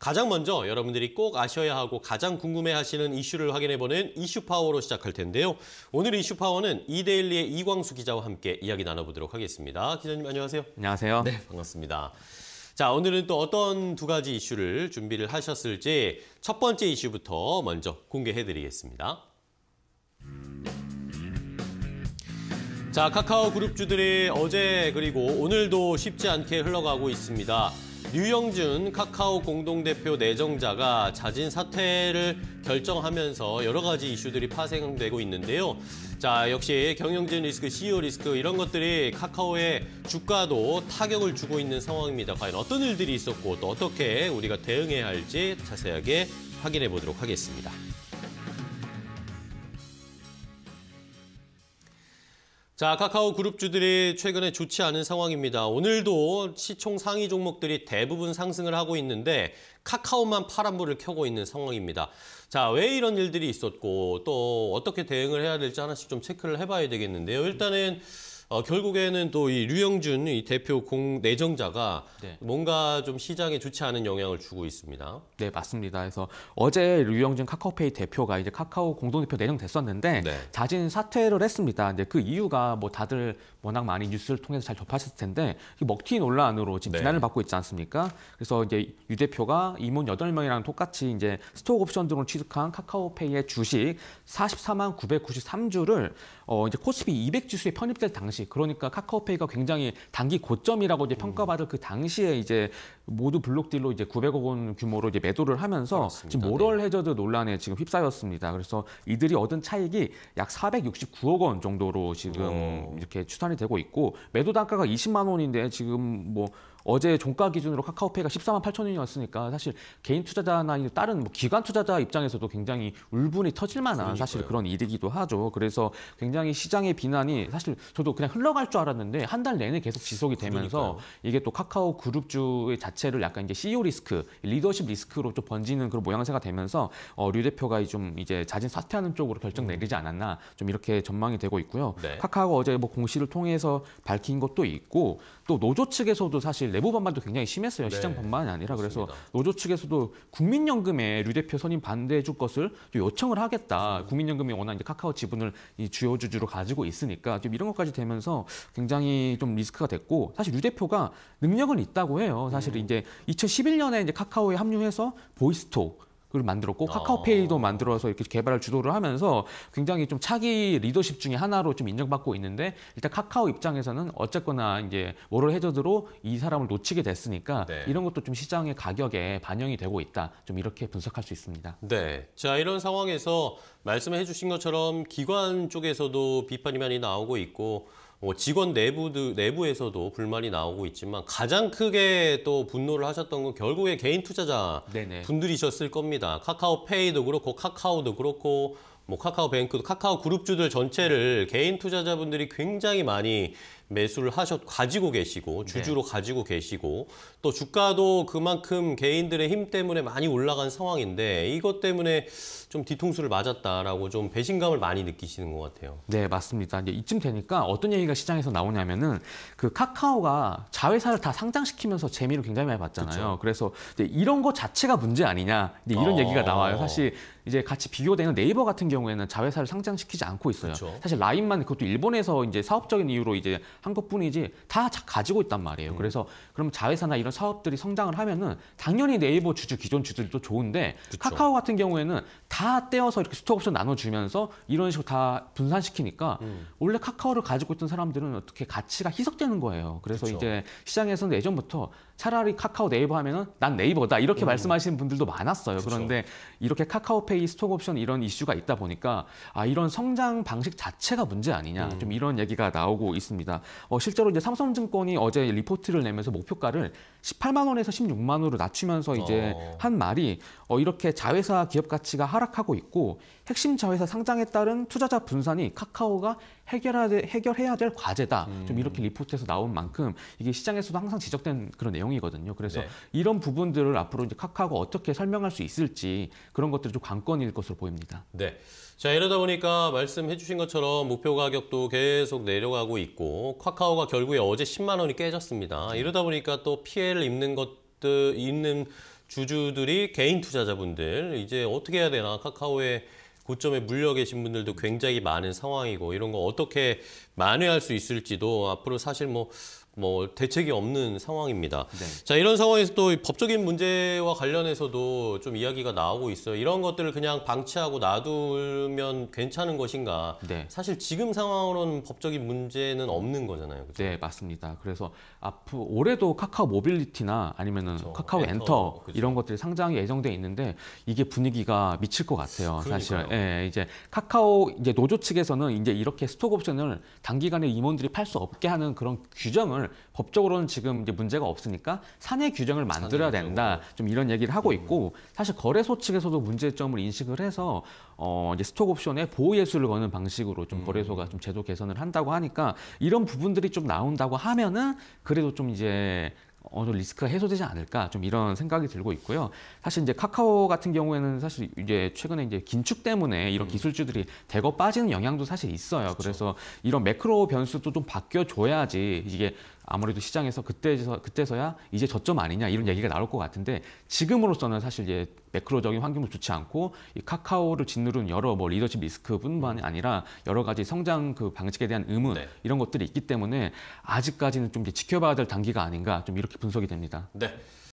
가장 먼저 여러분들이 꼭 아셔야 하고 가장 궁금해하시는 이슈를 확인해보는 이슈파워로 시작할 텐데요. 오늘 이슈파워는 이데일리의 이광수 기자와 함께 이야기 나눠보도록 하겠습니다. 기자님 안녕하세요. 안녕하세요. 네, 반갑습니다. 자, 오늘은 또 어떤 두 가지 이슈를 준비를 하셨을지 첫 번째 이슈부터 먼저 공개해드리겠습니다. 자, 카카오 그룹주들이 어제 그리고 오늘도 쉽지 않게 흘러가고 있습니다. 류영준 카카오 공동대표 내정자가 자진 사퇴를 결정하면서 여러 가지 이슈들이 파생되고 있는데요. 자, 역시 경영진 리스크, CEO 리스크 이런 것들이 카카오의 주가도 타격을 주고 있는 상황입니다. 과연 어떤 일들이 있었고 또 어떻게 우리가 대응해야 할지 자세하게 확인해 보도록 하겠습니다. 자, 카카오 그룹주들이 최근에 좋지 않은 상황입니다. 오늘도 시총 상위 종목들이 대부분 상승을 하고 있는데 카카오만 파란불을 켜고 있는 상황입니다. 자, 왜 이런 일들이 있었고 또 어떻게 대응을 해야 될지 하나씩 좀 체크를 해봐야 되겠는데요. 일단은 어, 결국에는 또 이 류영준 이 대표 공 내정자가 네. 뭔가 좀 시장에 좋지 않은 영향을 주고 있습니다. 네, 맞습니다. 그래서 어제 류영준 카카오페이 대표가 이제 카카오 공동대표 내정됐었는데 네. 자진 사퇴를 했습니다. 근데 그 이유가 뭐 다들 워낙 많이 뉴스를 통해서 잘 접하셨을 텐데 먹튀 논란으로 지금 네. 비난을 네. 받고 있지 않습니까? 그래서 이제 유 대표가 임원 여덟 명이랑 똑같이 이제 스톡 옵션 등을 취득한 카카오페이의 주식 44만 993주를 어, 이제 코스피 200 지수에 편입될 당시, 그러니까 카카오페이가 굉장히 단기 고점이라고 이제 음. 평가받을 그 당시에 이제 모두 블록딜로 이제 900억 원 규모로 이제 매도를 하면서 그습니다 지금 모럴 네. 해저드 논란에 지금 휩싸였습니다. 그래서 이들이 얻은 차익이 약 469억 원 정도로 지금 오. 이렇게 추산이 되고 있고 매도 단가가 20만 원인데 지금 뭐 어제 종가 기준으로 카카오페이가 14만 8천 원이었으니까 사실 개인 투자자나 다른 뭐 기관 투자자 입장에서도 굉장히 울분이 터질 만한 그러니까요. 사실 그런 일이기도 하죠. 그래서 굉장히 시장의 비난이 사실 저도 그냥 흘러갈 줄 알았는데 한 달 내내 계속 지속이 되면서 그러니까요. 이게 또 카카오 그룹주의 자체를 약간 이제 CEO 리스크, 리더십 리스크로 좀 번지는 그런 모양새가 되면서 어, 류 대표가 좀 이제 자진 사퇴하는 쪽으로 결정 음. 내리지 않았나 좀 이렇게 전망이 되고 있고요. 네. 카카오 어제 뭐 공시를 통해서 밝힌 것도 있고 또 노조 측에서도 사실 사실 내부 반발도 굉장히 심했어요. 네. 시장 반발이 아니라 그래서 맞습니다. 노조 측에서도 국민연금에 류 대표 선임 반대해 줄 것을 요청을 하겠다. 음. 국민연금이 워낙 이제 카카오 지분을 이 주요 주주로 가지고 있으니까 좀 이런 것까지 되면서 굉장히 좀 리스크가 됐고 사실 류 대표가 능력은 있다고 해요. 사실 음. 이제 2011년에 이제 카카오에 합류해서 보이스톡 그를 만들었고 아. 카카오페이도 만들어서 이렇게 개발을 주도를 하면서 굉장히 좀 차기 리더십 중에 하나로 좀 인정받고 있는데 일단 카카오 입장에서는 어쨌거나 이제 워럴 해저드로 이 사람을 놓치게 됐으니까 네. 이런 것도 좀 시장의 가격에 반영이 되고 있다. 좀 이렇게 분석할 수 있습니다. 네. 자, 이런 상황에서 말씀해 주신 것처럼 기관 쪽에서도 비판이 많이 나오고 있고 뭐 직원 내부 내부에서도 불만이 나오고 있지만 가장 크게 또 분노를 하셨던 건 결국에 개인 투자자 네네. 분들이셨을 겁니다. 카카오페이도 그렇고 카카오도 그렇고 뭐 카카오뱅크도 카카오 그룹주들 전체를 개인 투자자분들이 굉장히 많이 매수를 하셨 가지고 계시고 네. 주주로 네. 가지고 계시고 또 주가도 그만큼 개인들의 힘 때문에 많이 올라간 상황인데 이것 때문에 좀 뒤통수를 맞았다라고 좀 배신감을 많이 느끼시는 것 같아요. 네 맞습니다. 이제 이쯤 되니까 어떤 얘기가 시장에서 나오냐면은 그 카카오가 자회사를 다 상장시키면서 재미를 굉장히 많이 봤잖아요. 그쵸? 그래서 이제 이런 것 자체가 문제 아니냐 이제 이런 아 얘기가 나와요. 사실 이제 같이 비교되는 네이버 같은 경우에는 자회사를 상장시키지 않고 있어요. 그쵸? 사실 라인만 그것도 일본에서 이제 사업적인 이유로 이제 한국뿐이지 다 가지고 있단 말이에요. 음. 그래서 그러면 자회사나 이런 사업들이 성장을 하면은 당연히 네이버 주주 기존 주주들도 좋은데 그쵸. 카카오 같은 경우에는 다 떼어서 이렇게 스톡옵션 나눠주면서 이런 식으로 다 분산시키니까 음. 원래 카카오를 가지고 있던 사람들은 어떻게 가치가 희석되는 거예요. 그래서 그쵸. 이제 시장에서는 예전부터 차라리 카카오 네이버 하면은 난 네이버다 이렇게 음. 말씀하시는 분들도 많았어요. 그쵸. 그런데 이렇게 카카오페이 스톡옵션 이런 이슈가 있다 보니까 아 이런 성장 방식 자체가 문제 아니냐 음. 좀 이런 얘기가 나오고 있습니다. 어, 실제로 이제 삼성증권이 어제 리포트를 내면서 목표가를 18만 원에서 16만 원으로 낮추면서 이제 어. 한 말이 어, 이렇게 자회사 기업 가치가 하락하고 있고 핵심 자회사 상장에 따른 투자자 분산이 카카오가 해결해야 될, 과제다. 음. 좀 이렇게 리포트에서 나온 만큼 이게 시장에서도 항상 지적된 그런 내용이거든요. 그래서 네. 이런 부분들을 앞으로 이제 카카오가 어떻게 설명할 수 있을지 그런 것들이 좀 관건일 것으로 보입니다. 네. 자, 이러다 보니까 말씀해 주신 것처럼 목표 가격도 계속 내려가고 있고 카카오가 결국에 어제 10만 원이 깨졌습니다. 네. 이러다 보니까 또 피해를 입는 것들 입는 주주들이 개인 투자자분들 이제 어떻게 해야 되나 카카오의 고점에 물려 계신 분들도 굉장히 많은 상황이고 이런 거 어떻게 만회할 수 있을지도 앞으로 사실 뭐뭐 대책이 없는 상황입니다. 네. 자 이런 상황에서 또 법적인 문제와 관련해서도 좀 이야기가 나오고 있어요. 이런 것들을 그냥 방치하고 놔두면 괜찮은 것인가? 네. 사실 지금 상황으로는 법적인 문제는 없는 거잖아요. 그죠네 맞습니다. 그래서 앞으로 올해도 카카오 모빌리티나 아니면은 그렇죠. 카카오 엔터, 엔터 그렇죠. 이런 것들이 상장이 예정돼 있는데 이게 분위기가 미칠 것 같아요. 그러니까요. 사실 예, 이제 카카오 이제 노조 측에서는 이제 이렇게 스톡 옵션을 단기간에 임원들이 팔 수 없게 하는 그런 규정을 규정을 법적으로는 지금 이제 문제가 없으니까 사내 규정을 만들어야 된다. 좀 이런 얘기를 하고 음. 있고 사실 거래소 측에서도 문제점을 인식을 해서 어 이제 스톡 옵션에 보호 예수를 거는 방식으로 좀 음. 거래소가 좀 제도 개선을 한다고 하니까 이런 부분들이 좀 나온다고 하면은 그래도 좀 이제 어느 리스크가 해소되지 않을까 좀 이런 생각이 들고 있고요. 사실 이제 카카오 같은 경우에는 사실 이제 최근에 이제 긴축 때문에 이런 음. 기술주들이 대거 빠지는 영향도 사실 있어요. 그렇 그래서 이런 매크로 변수도 좀 바뀌어 줘야지 이게 아무래도 시장에서 그때서, 그때서야 이제 저점 아니냐 이런 얘기가 나올 것 같은데 지금으로서는 사실 이제 매크로적인 환경도 좋지 않고 이 카카오를 짓누른 여러 뭐 리더십 리스크뿐만 음. 아니라 여러 가지 성장 그 방식에 대한 의문 네. 이런 것들이 있기 때문에 아직까지는 좀 지켜봐야 될 단계가 아닌가 좀 이렇게 분석이 됩니다. 네.